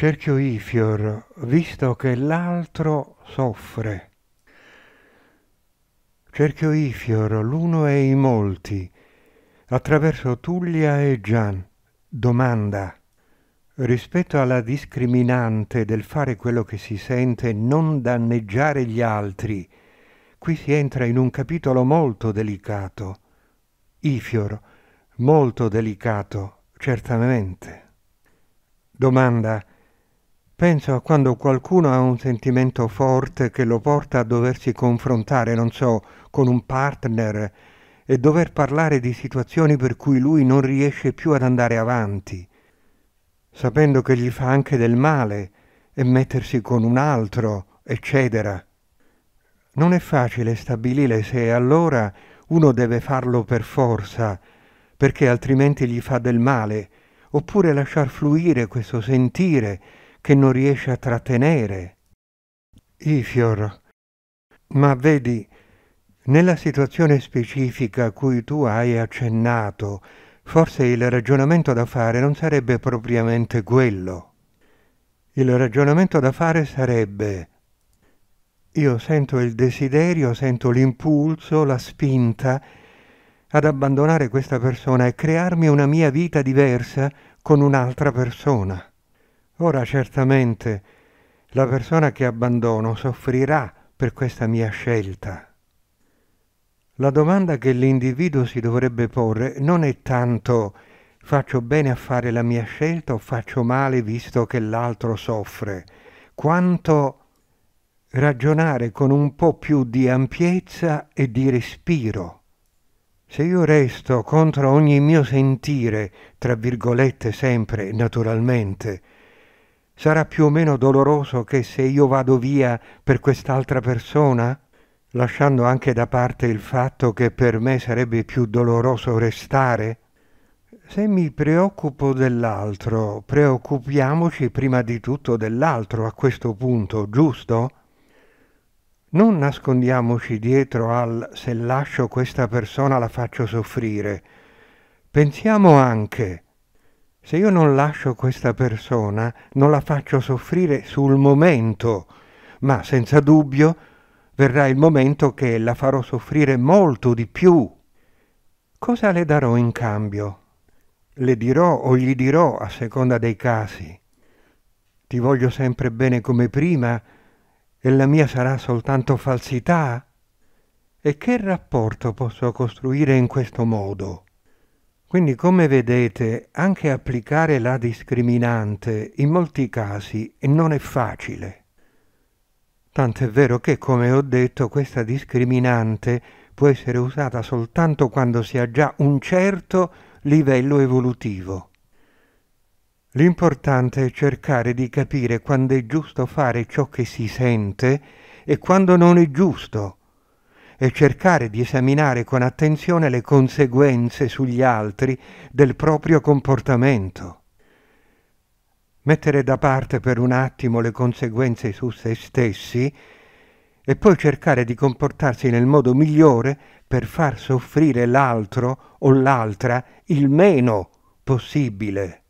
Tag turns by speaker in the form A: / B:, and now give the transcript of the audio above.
A: Cerchio Ifior, visto che l'altro soffre. Cerchio Ifior, l'uno e i molti, attraverso Tullia e Gian, domanda. Rispetto alla discriminante del fare quello che si sente, e non danneggiare gli altri, qui si entra in un capitolo molto delicato. Ifior, molto delicato, certamente. Domanda Penso a quando qualcuno ha un sentimento forte che lo porta a doversi confrontare, non so, con un partner e dover parlare di situazioni per cui lui non riesce più ad andare avanti, sapendo che gli fa anche del male e mettersi con un altro, eccetera. Non è facile stabilire se allora uno deve farlo per forza, perché altrimenti gli fa del male, oppure lasciar fluire questo sentire che non riesce a trattenere. Ifior, ma vedi, nella situazione specifica a cui tu hai accennato, forse il ragionamento da fare non sarebbe propriamente quello. Il ragionamento da fare sarebbe io sento il desiderio, sento l'impulso, la spinta ad abbandonare questa persona e crearmi una mia vita diversa con un'altra persona. Ora certamente la persona che abbandono soffrirà per questa mia scelta. La domanda che l'individuo si dovrebbe porre non è tanto faccio bene a fare la mia scelta o faccio male visto che l'altro soffre, quanto ragionare con un po' più di ampiezza e di respiro. Se io resto contro ogni mio sentire, tra virgolette sempre, naturalmente, sarà più o meno doloroso che se io vado via per quest'altra persona? Lasciando anche da parte il fatto che per me sarebbe più doloroso restare? Se mi preoccupo dell'altro, preoccupiamoci prima di tutto dell'altro a questo punto, giusto? Non nascondiamoci dietro al se lascio questa persona la faccio soffrire. Pensiamo anche se io non lascio questa persona, non la faccio soffrire sul momento, ma senza dubbio verrà il momento che la farò soffrire molto di più. Cosa le darò in cambio? Le dirò o gli dirò a seconda dei casi. Ti voglio sempre bene come prima e la mia sarà soltanto falsità? E che rapporto posso costruire in questo modo? Quindi come vedete anche applicare la discriminante in molti casi non è facile. Tant'è vero che, come ho detto, questa discriminante può essere usata soltanto quando si ha già un certo livello evolutivo. L'importante è cercare di capire quando è giusto fare ciò che si sente e quando non è giusto, e cercare di esaminare con attenzione le conseguenze sugli altri del proprio comportamento. Mettere da parte per un attimo le conseguenze su se stessi e poi cercare di comportarsi nel modo migliore per far soffrire l'altro o l'altra il meno possibile.